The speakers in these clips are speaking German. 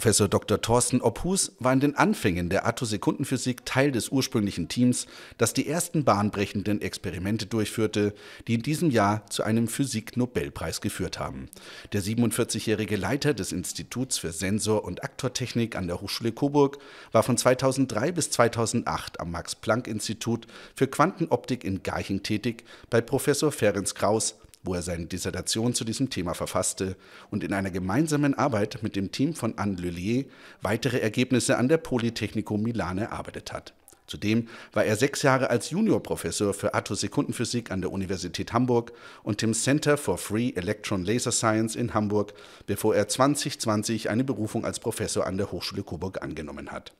Professor Dr. Thorsten Obhus war in den Anfängen der Attosekundenphysik Teil des ursprünglichen Teams, das die ersten bahnbrechenden Experimente durchführte, die in diesem Jahr zu einem Physik-Nobelpreis geführt haben. Der 47-jährige Leiter des Instituts für Sensor- und Aktortechnik an der Hochschule Coburg war von 2003 bis 2008 am Max-Planck-Institut für Quantenoptik in Garching tätig bei Professor Ferenc Kraus, wo er seine Dissertation zu diesem Thema verfasste und in einer gemeinsamen Arbeit mit dem Team von Anne Lullier weitere Ergebnisse an der Polytechnico Milan erarbeitet hat. Zudem war er sechs Jahre als Juniorprofessor für Atosekundenphysik an der Universität Hamburg und im Center for Free Electron Laser Science in Hamburg, bevor er 2020 eine Berufung als Professor an der Hochschule Coburg angenommen hat.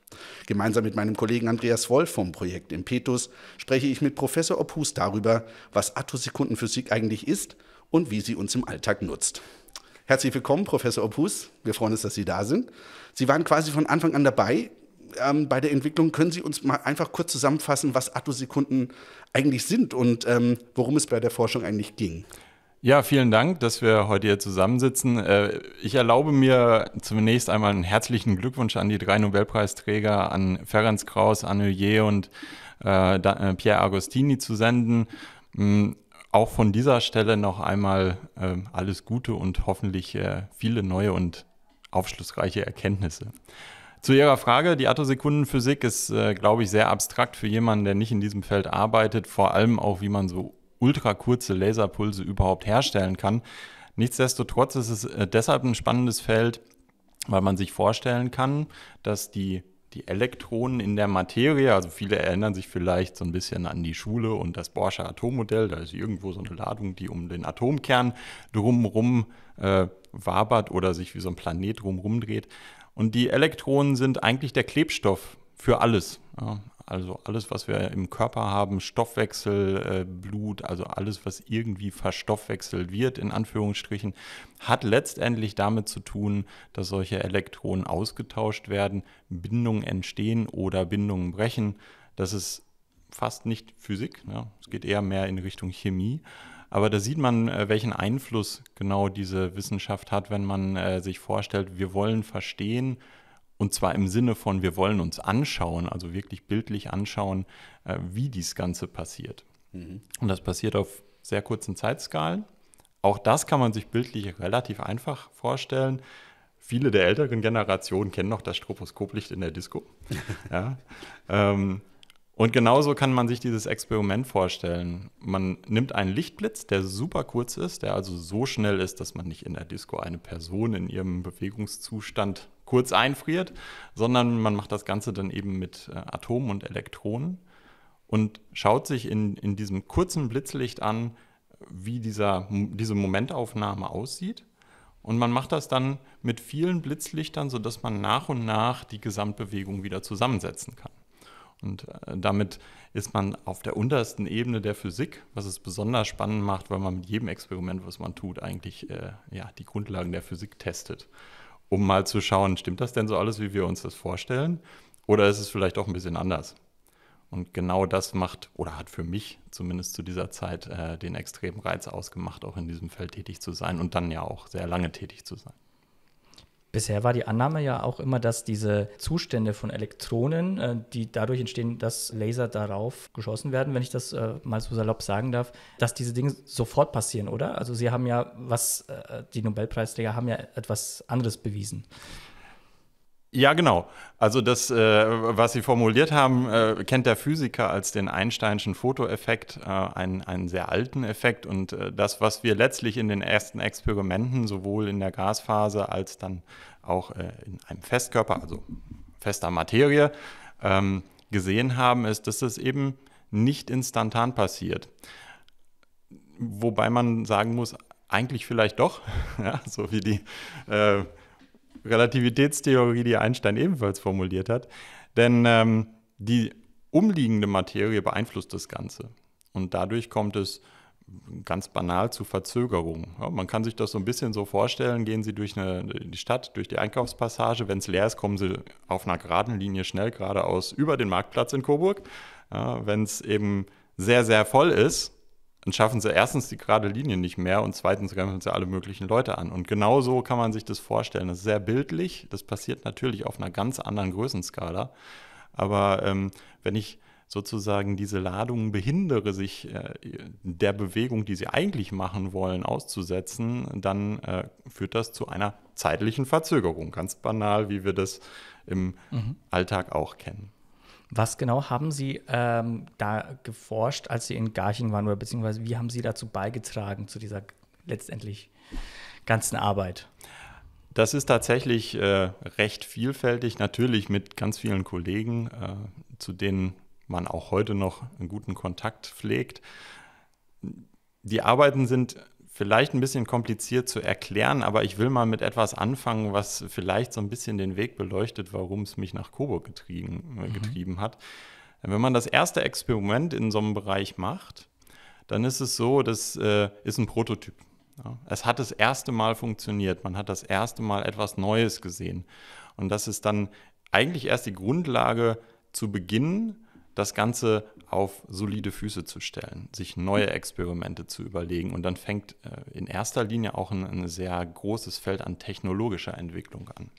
Gemeinsam mit meinem Kollegen Andreas Wolf vom Projekt Impetus spreche ich mit Professor Oppus darüber, was Atosekundenphysik eigentlich ist und wie sie uns im Alltag nutzt. Herzlich willkommen, Professor Oppus. Wir freuen uns, dass Sie da sind. Sie waren quasi von Anfang an dabei ähm, bei der Entwicklung. Können Sie uns mal einfach kurz zusammenfassen, was Attosekunden eigentlich sind und ähm, worum es bei der Forschung eigentlich ging? Ja, vielen Dank, dass wir heute hier zusammensitzen. Äh, ich erlaube mir zunächst einmal einen herzlichen Glückwunsch an die drei Nobelpreisträger, an Ferenc Kraus, Annelier und äh, äh, Pierre Agostini zu senden. Mm, auch von dieser Stelle noch einmal alles Gute und hoffentlich viele neue und aufschlussreiche Erkenntnisse. Zu Ihrer Frage, die Attosekundenphysik ist, äh, glaube ich, sehr abstrakt für jemanden, der nicht in diesem Feld arbeitet, vor allem auch, wie man so ultrakurze Laserpulse überhaupt herstellen kann. Nichtsdestotrotz ist es äh, deshalb ein spannendes Feld, weil man sich vorstellen kann, dass die die Elektronen in der Materie. Also viele erinnern sich vielleicht so ein bisschen an die Schule und das Borsche Atommodell. Da ist irgendwo so eine Ladung, die um den Atomkern drumherum äh, wabert oder sich wie so ein Planet drumherum dreht. Und die Elektronen sind eigentlich der Klebstoff für alles. Ja, also alles, was wir im Körper haben, Stoffwechsel, äh, Blut, also alles, was irgendwie verstoffwechselt wird, in Anführungsstrichen, hat letztendlich damit zu tun, dass solche Elektronen ausgetauscht werden, Bindungen entstehen oder Bindungen brechen. Das ist fast nicht Physik, ja. Ne? es geht eher mehr in Richtung Chemie. Aber da sieht man, äh, welchen Einfluss genau diese Wissenschaft hat, wenn man äh, sich vorstellt, wir wollen verstehen, und zwar im Sinne von, wir wollen uns anschauen, also wirklich bildlich anschauen, äh, wie dies Ganze passiert. Mhm. Und das passiert auf sehr kurzen Zeitskalen. Auch das kann man sich bildlich relativ einfach vorstellen. Viele der älteren Generationen kennen noch das Stroposkoplicht in der Disco. ja. ähm, und genauso kann man sich dieses Experiment vorstellen. Man nimmt einen Lichtblitz, der super kurz ist, der also so schnell ist, dass man nicht in der Disco eine Person in ihrem Bewegungszustand kurz einfriert, sondern man macht das Ganze dann eben mit äh, Atomen und Elektronen und schaut sich in, in diesem kurzen Blitzlicht an, wie dieser, diese Momentaufnahme aussieht. Und man macht das dann mit vielen Blitzlichtern, sodass man nach und nach die Gesamtbewegung wieder zusammensetzen kann. Und äh, damit ist man auf der untersten Ebene der Physik, was es besonders spannend macht, weil man mit jedem Experiment, was man tut, eigentlich äh, ja, die Grundlagen der Physik testet, um mal zu schauen, stimmt das denn so alles, wie wir uns das vorstellen? Oder ist es vielleicht auch ein bisschen anders? Und genau das macht oder hat für mich zumindest zu dieser Zeit äh, den extremen Reiz ausgemacht, auch in diesem Feld tätig zu sein und dann ja auch sehr lange tätig zu sein. Bisher war die Annahme ja auch immer, dass diese Zustände von Elektronen, äh, die dadurch entstehen, dass Laser darauf geschossen werden, wenn ich das äh, mal so salopp sagen darf, dass diese Dinge sofort passieren, oder? Also sie haben ja was, äh, die Nobelpreisträger haben ja etwas anderes bewiesen. Ja, genau. Also das, äh, was Sie formuliert haben, äh, kennt der Physiker als den Einsteinschen Fotoeffekt, äh, einen, einen sehr alten Effekt. Und äh, das, was wir letztlich in den ersten Experimenten sowohl in der Gasphase als dann auch äh, in einem Festkörper, also fester Materie, ähm, gesehen haben, ist, dass das eben nicht instantan passiert. Wobei man sagen muss, eigentlich vielleicht doch, ja, so wie die äh, Relativitätstheorie, die Einstein ebenfalls formuliert hat. Denn ähm, die umliegende Materie beeinflusst das Ganze. Und dadurch kommt es ganz banal zu Verzögerungen. Ja, man kann sich das so ein bisschen so vorstellen, gehen Sie durch eine, die Stadt, durch die Einkaufspassage, wenn es leer ist, kommen Sie auf einer geraden Linie schnell geradeaus über den Marktplatz in Coburg. Ja, wenn es eben sehr, sehr voll ist, dann schaffen sie erstens die gerade Linie nicht mehr und zweitens greifen sie alle möglichen Leute an. Und genau so kann man sich das vorstellen. Das ist sehr bildlich. Das passiert natürlich auf einer ganz anderen Größenskala. Aber ähm, wenn ich sozusagen diese Ladungen behindere, sich äh, der Bewegung, die sie eigentlich machen wollen, auszusetzen, dann äh, führt das zu einer zeitlichen Verzögerung. Ganz banal, wie wir das im mhm. Alltag auch kennen. Was genau haben Sie ähm, da geforscht, als Sie in Garching waren, oder beziehungsweise wie haben Sie dazu beigetragen, zu dieser letztendlich ganzen Arbeit? Das ist tatsächlich äh, recht vielfältig, natürlich mit ganz vielen Kollegen, äh, zu denen man auch heute noch einen guten Kontakt pflegt. Die Arbeiten sind vielleicht ein bisschen kompliziert zu erklären, aber ich will mal mit etwas anfangen, was vielleicht so ein bisschen den Weg beleuchtet, warum es mich nach Coburg getrieben, äh, mhm. getrieben hat. Wenn man das erste Experiment in so einem Bereich macht, dann ist es so, das äh, ist ein Prototyp. Ja. Es hat das erste Mal funktioniert, man hat das erste Mal etwas Neues gesehen. Und das ist dann eigentlich erst die Grundlage zu beginnen, das Ganze auf solide Füße zu stellen, sich neue Experimente zu überlegen. Und dann fängt äh, in erster Linie auch ein, ein sehr großes Feld an technologischer Entwicklung an.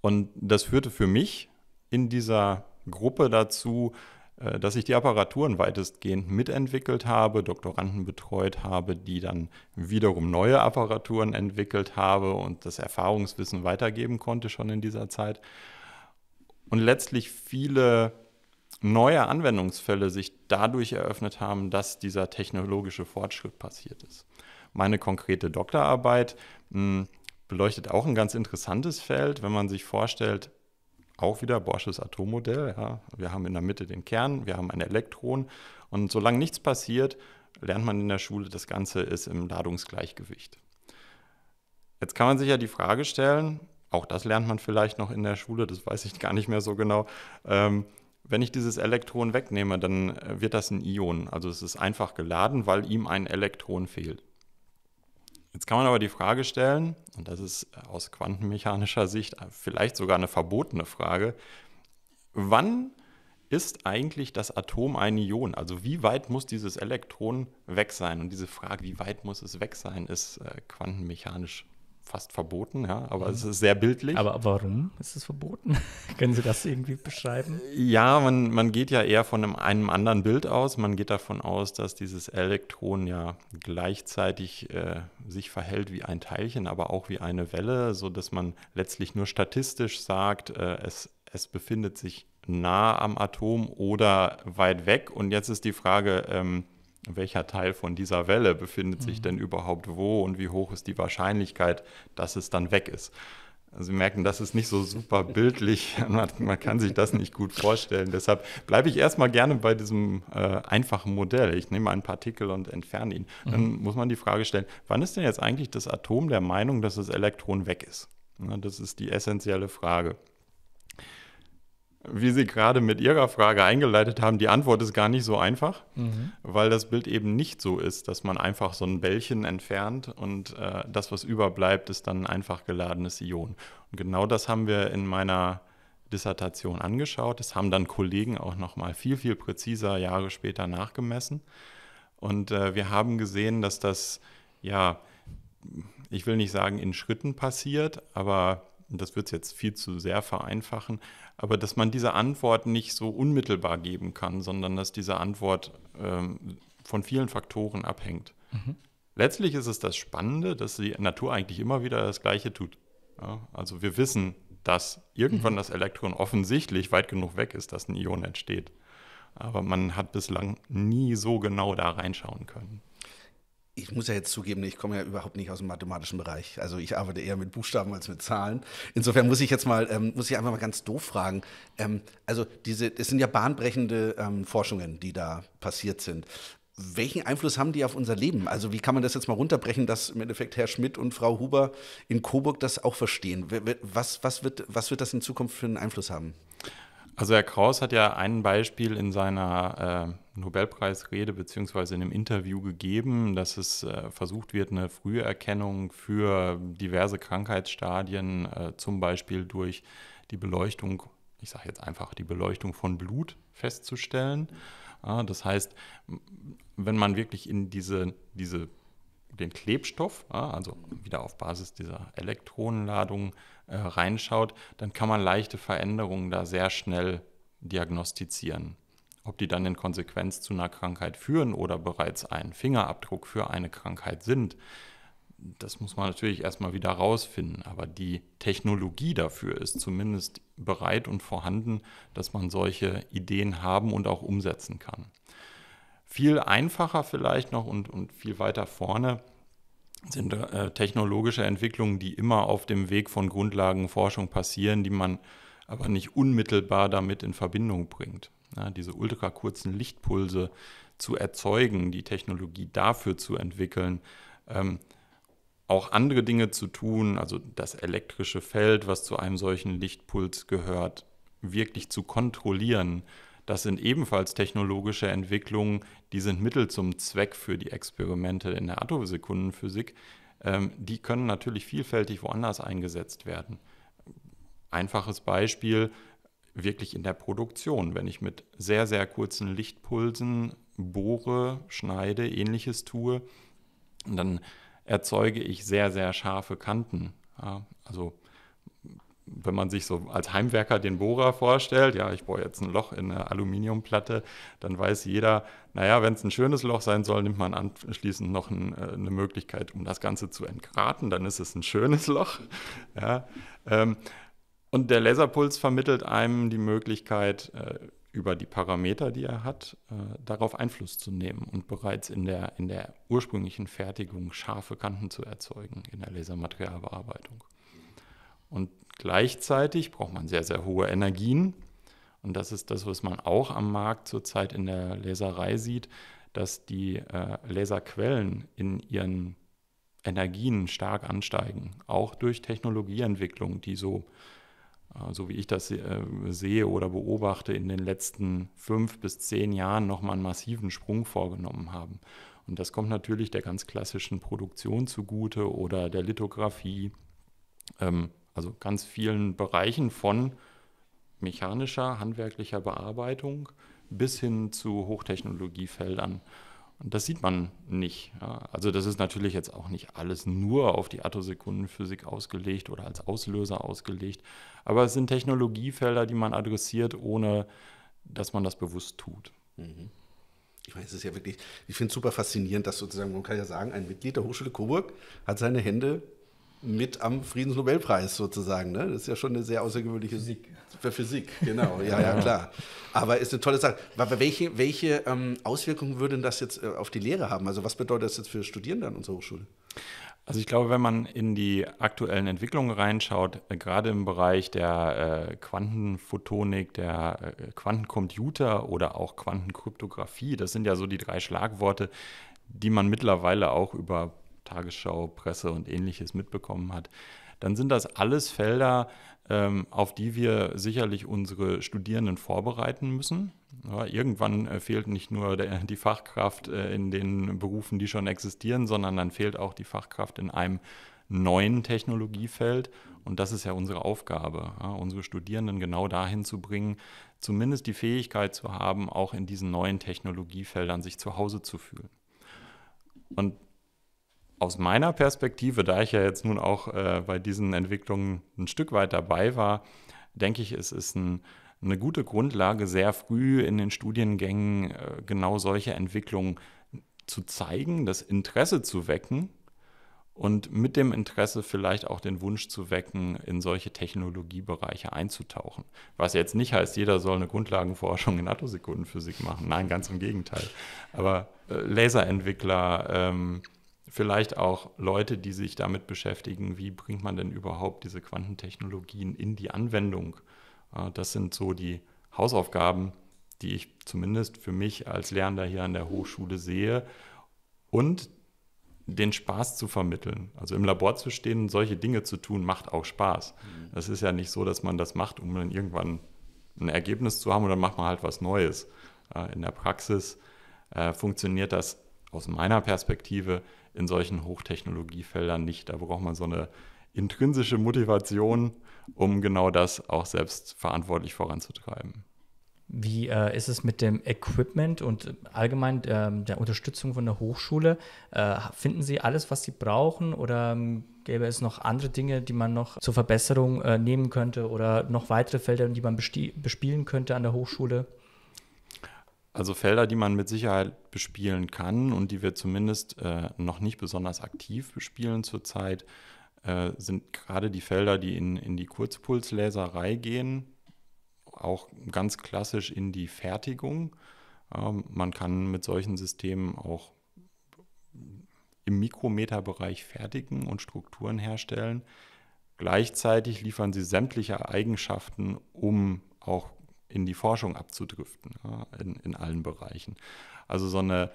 Und das führte für mich in dieser Gruppe dazu, äh, dass ich die Apparaturen weitestgehend mitentwickelt habe, Doktoranden betreut habe, die dann wiederum neue Apparaturen entwickelt habe und das Erfahrungswissen weitergeben konnte schon in dieser Zeit. Und letztlich viele neue Anwendungsfälle sich dadurch eröffnet haben, dass dieser technologische Fortschritt passiert ist. Meine konkrete Doktorarbeit mh, hm, beleuchtet auch ein ganz interessantes Feld, wenn man sich vorstellt, auch wieder Borsches Atommodell. Ja. Wir haben in der Mitte den Kern, wir haben ein Elektron und solange nichts passiert, lernt man in der Schule, das Ganze ist im Ladungsgleichgewicht. Jetzt kann man sich ja die Frage stellen, auch das lernt man vielleicht noch in der Schule, das weiß ich gar nicht mehr so genau. Ähm, wenn ich dieses Elektron wegnehme, dann äh, wird das ein Ion. Also es ist einfach geladen, weil ihm ein Elektron fehlt. Jetzt kann man aber die Frage stellen, und das ist äh, aus quantenmechanischer Sicht äh, vielleicht sogar eine verbotene Frage, wann ist eigentlich das Atom ein Ion? Also wie weit muss dieses Elektron weg sein? Und diese Frage, wie weit muss es weg sein, ist quantenmechanisch fast verboten, ja, aber es ist sehr bildlich. Aber warum ist es verboten? Können Sie das irgendwie beschreiben? Ja, man, man geht ja eher von einem, einem anderen Bild aus. Man geht davon aus, dass dieses Elektron ja gleichzeitig äh, sich verhält wie ein Teilchen, aber auch wie eine Welle, sodass man letztlich nur statistisch sagt, äh, es, es befindet sich nah am Atom oder weit weg. Und jetzt ist die Frage, ähm, welcher Teil von dieser Welle befindet sich mhm. denn überhaupt wo und wie hoch ist die Wahrscheinlichkeit, dass es dann weg ist. Also, Sie merken, das ist nicht so super bildlich, man, kann sich das nicht gut vorstellen. Deshalb bleibe ich erstmal gerne bei diesem äh, einfachen Modell. Ich nehme einen Partikel und entferne ihn. Mhm. Dann muss man die Frage stellen, wann ist denn jetzt eigentlich das Atom der Meinung, dass das Elektron weg ist? Na, das ist die essentielle Frage wie Sie gerade mit Ihrer Frage eingeleitet haben, die Antwort ist gar nicht so einfach, mhm. weil das Bild eben nicht so ist, dass man einfach so ein Bällchen entfernt und äh, das, was überbleibt, ist dann ein einfach geladenes Ion. Und genau das haben wir in meiner Dissertation angeschaut. Das haben dann Kollegen auch nochmal viel, viel präziser Jahre später nachgemessen. Und äh, wir haben gesehen, dass das, ja, ich will nicht sagen in Schritten passiert, aber das wird es jetzt viel zu sehr vereinfachen, aber dass man diese Antwort nicht so unmittelbar geben kann, sondern dass diese Antwort ähm, von vielen Faktoren abhängt. Mhm. Letztlich ist es das Spannende, dass die Natur eigentlich immer wieder das Gleiche tut. Ja, also wir wissen, dass irgendwann mhm. das Elektron offensichtlich weit genug weg ist, dass ein Ion entsteht. Aber man hat bislang nie so genau da reinschauen können ich muss ja jetzt zugeben, ich komme ja überhaupt nicht aus dem mathematischen Bereich. Also ich arbeite eher mit Buchstaben als mit Zahlen. Insofern muss ich jetzt mal, ähm, muss ich einfach mal ganz doof fragen. Ähm, also diese, es sind ja bahnbrechende ähm, Forschungen, die da passiert sind. Welchen Einfluss haben die auf unser Leben? Also wie kann man das jetzt mal runterbrechen, dass im Endeffekt Herr Schmidt und Frau Huber in Coburg das auch verstehen? Was, was, wird, was wird das in Zukunft für einen Einfluss haben? Also Herr Kraus hat ja ein Beispiel in seiner äh, Nobelpreisrede bzw. in einem Interview gegeben, dass es äh, versucht wird, eine frühe Erkennung für diverse Krankheitsstadien, äh, zum Beispiel durch die Beleuchtung, ich sage jetzt einfach die Beleuchtung von Blut festzustellen. Ja, das heißt, wenn man wirklich in diese, diese den Klebstoff, ja, also wieder auf Basis dieser Elektronenladung, äh, reinschaut, dann kann man leichte Veränderungen da sehr schnell diagnostizieren. Ob die dann in Konsequenz zu einer Krankheit führen oder bereits ein Fingerabdruck für eine Krankheit sind, das muss man natürlich erstmal wieder rausfinden. Aber die Technologie dafür ist zumindest bereit und vorhanden, dass man solche Ideen haben und auch umsetzen kann. Viel einfacher vielleicht noch und, und viel weiter vorne sind äh, technologische Entwicklungen, die immer auf dem Weg von Grundlagenforschung passieren, die man aber nicht unmittelbar damit in Verbindung bringt. Ja, diese ultrakurzen Lichtpulse zu erzeugen, die Technologie dafür zu entwickeln, ähm, auch andere Dinge zu tun, also das elektrische Feld, was zu einem solchen Lichtpuls gehört, wirklich zu kontrollieren, das sind ebenfalls technologische Entwicklungen, die sind Mittel zum Zweck für die Experimente in der Atosekundenphysik. Ähm, die können natürlich vielfältig woanders eingesetzt werden. Einfaches Beispiel, wirklich in der Produktion. Wenn ich mit sehr, sehr kurzen Lichtpulsen bohre, schneide, ähnliches tue, dann erzeuge ich sehr, sehr scharfe Kanten. Ja, also wenn man sich so als Heimwerker den Bohrer vorstellt, ja, ich bohre jetzt ein Loch in eine Aluminiumplatte, dann weiß jeder, naja, wenn es ein schönes Loch sein soll, nimmt man anschließend noch ein, äh, eine Möglichkeit, um das Ganze zu entgraten, dann ist es ein schönes Loch. Ja, ähm, und der Laserpuls vermittelt einem die Möglichkeit, äh, über die Parameter, die er hat, äh, darauf Einfluss zu nehmen und bereits in der, in der ursprünglichen Fertigung scharfe Kanten zu erzeugen in der Lasermaterialbearbeitung. Und gleichzeitig braucht man sehr, sehr hohe Energien. Und das ist das, was man auch am Markt zurzeit in der Laserei sieht, dass die äh, Laserquellen in ihren Energien stark ansteigen, auch durch Technologieentwicklung, die so, äh, so wie ich das äh, sehe oder beobachte, in den letzten fünf bis zehn Jahren nochmal einen massiven Sprung vorgenommen haben. Und das kommt natürlich der ganz klassischen Produktion zugute oder der Lithografie, ähm, also ganz vielen Bereichen von mechanischer, handwerklicher Bearbeitung bis hin zu Hochtechnologiefeldern. Und das sieht man nicht. Ja. Also das ist natürlich jetzt auch nicht alles nur auf die Attosekundenphysik ausgelegt oder als Auslöser ausgelegt, aber es sind Technologiefelder, die man adressiert, ohne dass man das bewusst tut. Mhm. Ich meine, es ist ja wirklich, ich finde es super faszinierend, dass sozusagen, man kann ja sagen, ein Mitglied der Hochschule Coburg hat seine Hände mit am Friedensnobelpreis sozusagen. Ne? Das ist ja schon eine sehr außergewöhnliche Physik. Für Physik, genau. Ja, ja, klar. Aber ist eine tolle Sache. Aber welche, welche ähm, Auswirkungen würde das jetzt äh, auf die Lehre haben? Also was bedeutet das jetzt für Studierende an unserer Hochschule? Also ich glaube, wenn man in die aktuellen Entwicklungen reinschaut, äh, gerade im Bereich der äh, Quantenphotonik, der äh, Quantencomputer oder auch Quantenkryptographie, das sind ja so die drei Schlagworte, die man mittlerweile auch über Tagesschau, Presse und ähnliches mitbekommen hat, dann sind das alles Felder, ähm, auf die wir sicherlich unsere Studierenden vorbereiten müssen. Ja, irgendwann äh, fehlt nicht nur der, die Fachkraft äh, in den Berufen, die schon existieren, sondern dann fehlt auch die Fachkraft in einem neuen Technologiefeld. Und das ist ja unsere Aufgabe, ja, unsere Studierenden genau dahin zu bringen, zumindest die Fähigkeit zu haben, auch in diesen neuen Technologiefeldern sich zu Hause zu fühlen. Und aus meiner Perspektive, da ich ja jetzt nun auch äh, bei diesen Entwicklungen ein Stück weit dabei war, denke ich, es ist ein, eine gute Grundlage, sehr früh in den Studiengängen äh, genau solche Entwicklungen zu zeigen, das Interesse zu wecken und mit dem Interesse vielleicht auch den Wunsch zu wecken, in solche Technologiebereiche einzutauchen. Was jetzt nicht heißt, jeder soll eine Grundlagenforschung in Atosekundenphysik machen. Nein, ganz im Gegenteil. Aber äh, Laserentwickler, ähm, vielleicht auch Leute, die sich damit beschäftigen, wie bringt man denn überhaupt diese Quantentechnologien in die Anwendung. Äh, das sind so die Hausaufgaben, die ich zumindest für mich als Lernender hier an der Hochschule sehe und den Spaß zu vermitteln. Also im Labor zu stehen solche Dinge zu tun, macht auch Spaß. Mhm. Es ist ja nicht so, dass man das macht, um dann irgendwann ein Ergebnis zu haben oder dann macht man halt was Neues. Äh, in der Praxis äh, funktioniert das aus meiner Perspektive in solchen Hochtechnologiefeldern nicht. Da braucht man so eine intrinsische Motivation, um genau das auch selbst verantwortlich voranzutreiben. Wie äh, ist es mit dem Equipment und allgemein äh, der Unterstützung von der Hochschule? Äh, finden Sie alles, was Sie brauchen oder ähm, gäbe es noch andere Dinge, die man noch zur Verbesserung äh, nehmen könnte oder noch weitere Felder, die man bespielen könnte an der Hochschule? also Felder, die man mit Sicherheit bespielen kann und die wir zumindest äh, noch nicht besonders aktiv bespielen zurzeit, äh, sind gerade die Felder, die in, in die Kurzpulsläserei gehen, auch ganz klassisch in die Fertigung. Ähm, man kann mit solchen Systemen auch im Mikrometerbereich fertigen und Strukturen herstellen. Gleichzeitig liefern sie sämtliche Eigenschaften, um auch in die Forschung abzudriften, ja, in, in allen Bereichen. Also so eine,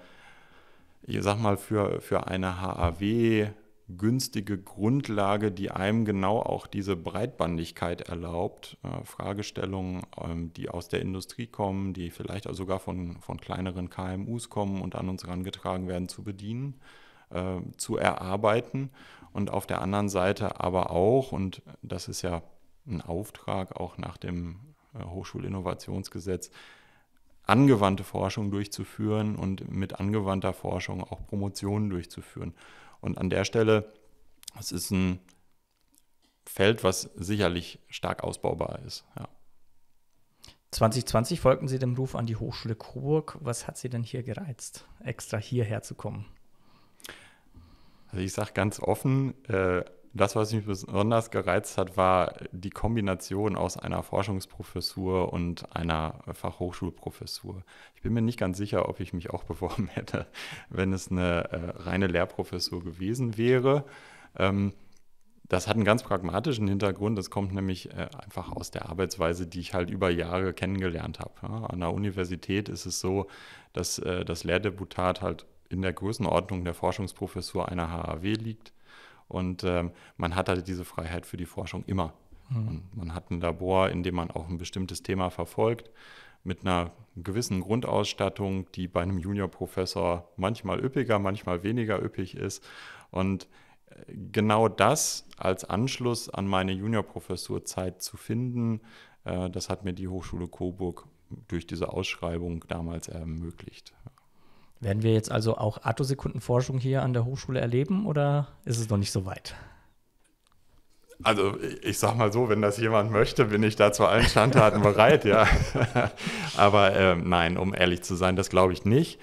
ich sag mal, für, für eine HAW günstige Grundlage, die einem genau auch diese Breitbandigkeit erlaubt, äh, Fragestellungen, ähm, die aus der Industrie kommen, die vielleicht auch sogar von, von kleineren KMUs kommen und an uns herangetragen werden, zu bedienen, äh, zu erarbeiten. Und auf der anderen Seite aber auch, und das ist ja ein Auftrag auch nach dem äh, Hochschulinnovationsgesetz angewandte Forschung durchzuführen und mit angewandter Forschung auch Promotionen durchzuführen. Und an der Stelle, es ist ein Feld, was sicherlich stark ausbaubar ist. Ja. 2020 folgten Sie dem Ruf an die Hochschule Coburg. Was hat Sie denn hier gereizt, extra hierher zu kommen? Also ich sage ganz offen, äh, das, was mich besonders gereizt hat, war die Kombination aus einer Forschungsprofessur und einer Fachhochschulprofessur. Ich bin mir nicht ganz sicher, ob ich mich auch beworben hätte, wenn es eine äh, reine Lehrprofessur gewesen wäre. Ähm, das hat einen ganz pragmatischen Hintergrund. Das kommt nämlich äh, einfach aus der Arbeitsweise, die ich halt über Jahre kennengelernt habe. Ja, an der Universität ist es so, dass äh, das Lehrdeputat halt in der Größenordnung der Forschungsprofessur einer HAW liegt und ähm, man hat halt diese Freiheit für die Forschung immer. Mhm. Und man hat ein Labor, in dem man auch ein bestimmtes Thema verfolgt, mit einer gewissen Grundausstattung, die bei einem Juniorprofessor manchmal üppiger, manchmal weniger üppig ist. Und äh, genau das als Anschluss an meine Juniorprofessurzeit zu finden, äh, das hat mir die Hochschule Coburg durch diese Ausschreibung damals ermöglicht. Werden wir jetzt also auch Atosekundenforschung hier an der Hochschule erleben oder ist es noch nicht so weit? Also ich sag mal so, wenn das jemand möchte, bin ich da zu allen Standarten bereit, ja. Aber äh, nein, um ehrlich zu sein, das glaube ich nicht.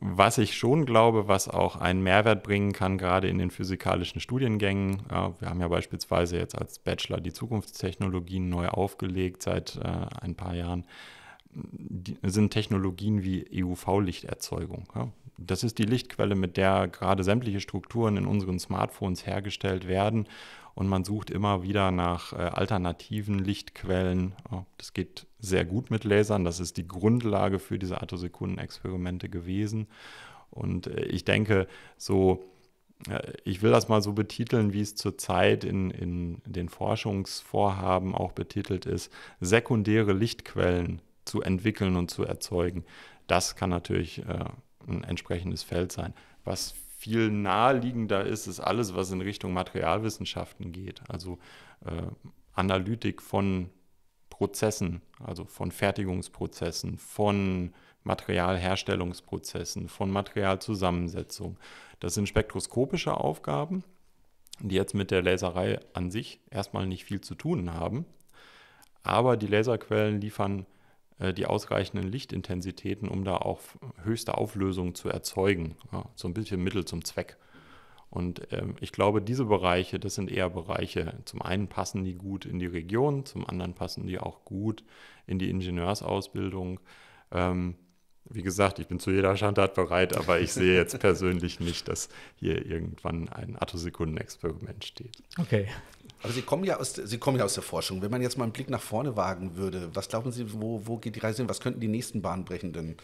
Was ich schon glaube, was auch einen Mehrwert bringen kann, gerade in den physikalischen Studiengängen. Wir haben ja beispielsweise jetzt als Bachelor die Zukunftstechnologien neu aufgelegt seit äh, ein paar Jahren sind Technologien wie EUV-Lichterzeugung. Ja. Das ist die Lichtquelle, mit der gerade sämtliche Strukturen in unseren Smartphones hergestellt werden. Und man sucht immer wieder nach äh, alternativen Lichtquellen. Ja, das geht sehr gut mit Lasern. Das ist die Grundlage für diese attosekunden gewesen. Und äh, ich denke, so äh, ich will das mal so betiteln, wie es zurzeit in, in den Forschungsvorhaben auch betitelt ist, sekundäre Lichtquellen zu entwickeln und zu erzeugen. Das kann natürlich äh, ein entsprechendes Feld sein. Was viel naheliegender ist, ist alles, was in Richtung Materialwissenschaften geht. Also äh, Analytik von Prozessen, also von Fertigungsprozessen, von Materialherstellungsprozessen, von Materialzusammensetzung. Das sind spektroskopische Aufgaben, die jetzt mit der Laserei an sich erstmal nicht viel zu tun haben. Aber die Laserquellen liefern äh, die ausreichenden Lichtintensitäten, um da auch höchste Auflösung zu erzeugen. Ja, so ein bisschen Mittel zum Zweck. Und ähm, ich glaube, diese Bereiche, das sind eher Bereiche, zum einen passen die gut in die Region, zum anderen passen die auch gut in die Ingenieursausbildung. Ähm, wie gesagt, ich bin zu jeder Schandtat bereit, aber ich sehe jetzt persönlich nicht, dass hier irgendwann ein Attosekundenexperiment steht. Okay. Aber Sie kommen, ja aus, Sie kommen ja aus der Forschung. Wenn man jetzt mal einen Blick nach vorne wagen würde, was glauben Sie, wo, wo geht die Reise hin? Was könnten die nächsten bahnbrechenden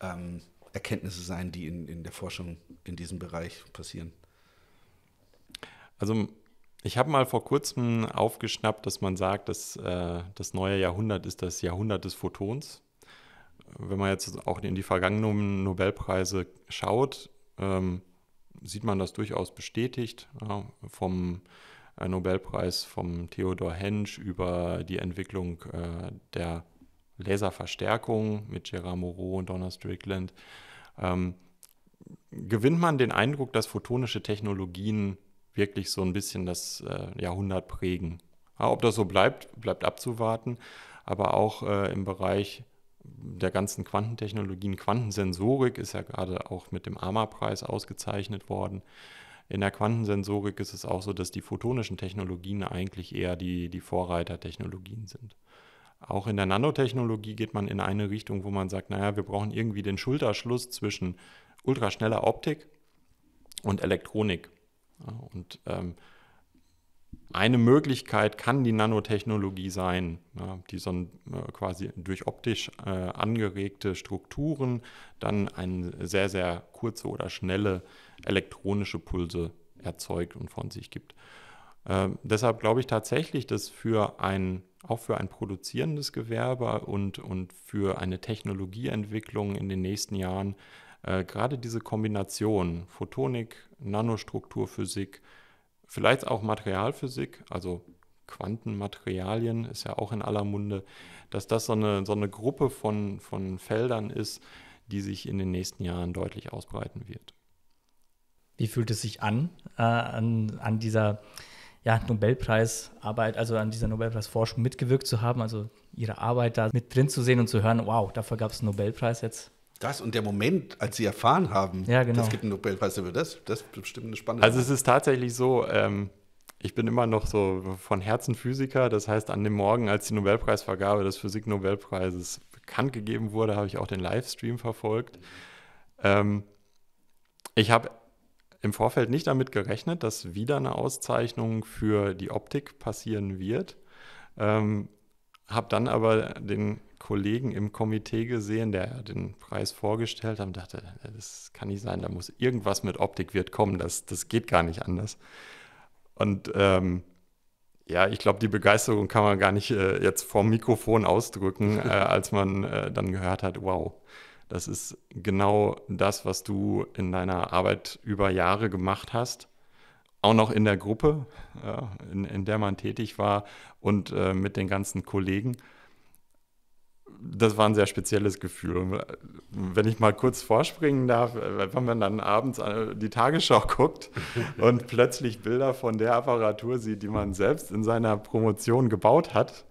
ähm, Erkenntnisse sein, die in, in der Forschung in diesem Bereich passieren? Also ich habe mal vor kurzem aufgeschnappt, dass man sagt, dass äh, das neue Jahrhundert ist das Jahrhundert des Photons. Wenn man jetzt auch in die vergangenen Nobelpreise schaut, ähm, sieht man das durchaus bestätigt. Ja, vom Nobelpreis vom Theodor Hensch über die Entwicklung äh, der Laserverstärkung mit Gerard Moreau und Donna Strickland, ähm, gewinnt man den Eindruck, dass photonische Technologien wirklich so ein bisschen das äh, Jahrhundert prägen. ob das so bleibt, bleibt abzuwarten, aber auch äh, im Bereich der ganzen Quantentechnologien, Quantensensorik ist ja gerade auch mit dem AMA-Preis ausgezeichnet worden. In der Quantensensorik ist es auch so, dass die photonischen Technologien eigentlich eher die, die Vorreitertechnologien sind. Auch in der Nanotechnologie geht man in eine Richtung, wo man sagt, naja, wir brauchen irgendwie den Schulterschluss zwischen ultraschneller Optik und Elektronik. Und ähm, eine Möglichkeit kann die Nanotechnologie sein, die so ein, äh, quasi durch optisch äh, angeregte Strukturen dann eine sehr, sehr kurze oder schnelle elektronische Pulse erzeugt und von sich gibt. Ähm, deshalb glaube ich tatsächlich, dass für ein, auch für ein produzierendes Gewerbe und, und für eine Technologieentwicklung in den nächsten Jahren äh, gerade diese Kombination Photonik, Nanostrukturphysik, Vielleicht auch Materialphysik, also Quantenmaterialien ist ja auch in aller Munde, dass das so eine, so eine Gruppe von, von Feldern ist, die sich in den nächsten Jahren deutlich ausbreiten wird. Wie fühlt es sich an, äh, an, an dieser ja, Nobelpreisarbeit, also an dieser Nobelpreisforschung mitgewirkt zu haben, also Ihre Arbeit da mit drin zu sehen und zu hören, wow, dafür gab es einen Nobelpreis jetzt? Das und der Moment, als sie erfahren haben, ja, genau. es gibt einen Nobelpreis dafür, das, das ist bestimmt eine spannende Also es ist tatsächlich so, ähm, ich bin immer noch so von Herzen Physiker. Das heißt, an dem Morgen, als die Nobelpreisvergabe des Physik-Nobelpreises bekannt gegeben wurde, habe ich auch den Livestream verfolgt. Ähm, ich habe im Vorfeld nicht damit gerechnet, dass wieder eine Auszeichnung für die Optik passieren wird. Ähm, habe dann aber den Kollegen im Komitee gesehen, der den Preis vorgestellt hat und dachte, das kann nicht sein, da muss irgendwas mit Optik wird kommen, das, das geht gar nicht anders. Und ähm, ja, ich glaube, die Begeisterung kann man gar nicht äh, jetzt vorm Mikrofon ausdrücken, äh, als man äh, dann gehört hat, wow, das ist genau das, was du in deiner Arbeit über Jahre gemacht hast auch noch in der Gruppe, in, in der man tätig war und äh, mit den ganzen Kollegen das war ein sehr spezielles Gefühl. Und äh, wenn ich mal kurz vorspringen darf, äh, wenn man dann abends äh, die Tagesschau guckt und plötzlich Bilder von der Apparatur sieht, die man selbst in seiner Promotion gebaut hat,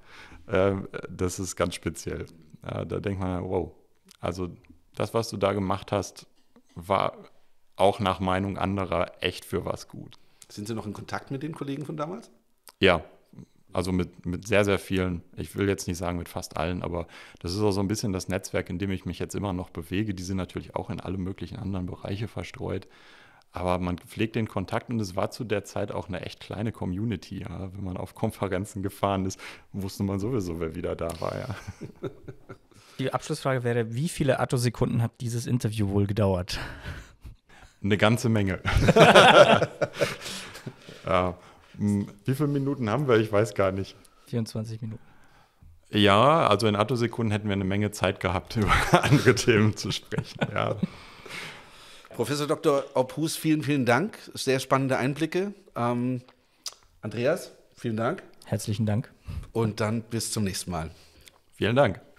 das ist ganz speziell. Da denkt man, wow, also das, was du da gemacht hast, war auch nach Meinung anderer echt für was gut. Sind Sie noch in Kontakt mit den Kollegen von damals? Ja, also mit, mit sehr, sehr vielen. Ich will jetzt nicht sagen mit fast allen, aber das ist auch so ein bisschen das Netzwerk, in dem ich mich jetzt immer noch bewege. Die sind natürlich auch in alle möglichen anderen Bereiche verstreut. Aber man pflegt den Kontakt und es war zu der Zeit auch eine echt kleine Community. Ja. Wenn man auf Konferenzen gefahren ist, wusste man sowieso, wer wieder da war. Ja. Die Abschlussfrage wäre, wie viele Atto-Sekunden hat dieses Interview wohl gedauert? Eine ganze Menge. ja, hm, wie viele Minuten haben wir? Ich weiß gar nicht. 24 Minuten. Ja, also in Attosekunden hätten wir eine Menge Zeit gehabt, über andere Themen zu sprechen. Ja. Professor Dr. Obhus, vielen, vielen Dank. Sehr spannende Einblicke. Ähm, Andreas, vielen Dank. Herzlichen Dank. Und dann bis zum nächsten Mal. Vielen Dank.